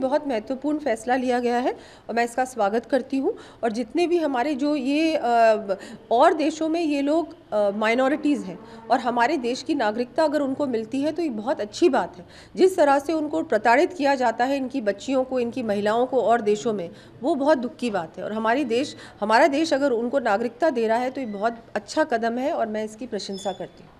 बहुत महत्वपूर्ण फैसला लिया गया है और मैं इसका स्वागत करती हूँ और जितने भी हमारे जो ये और देशों में ये लोग माइनॉरिटीज़ हैं और हमारे देश की नागरिकता अगर उनको मिलती है तो ये बहुत अच्छी बात है जिस तरह से उनको प्रताड़ित किया जाता है इनकी बच्चियों को इनकी महिलाओं को और देशों में वो बहुत दुख की बात है और हमारी देश हमारा देश अगर उनको नागरिकता दे रहा है तो ये बहुत अच्छा कदम है और मैं इसकी प्रशंसा करती हूँ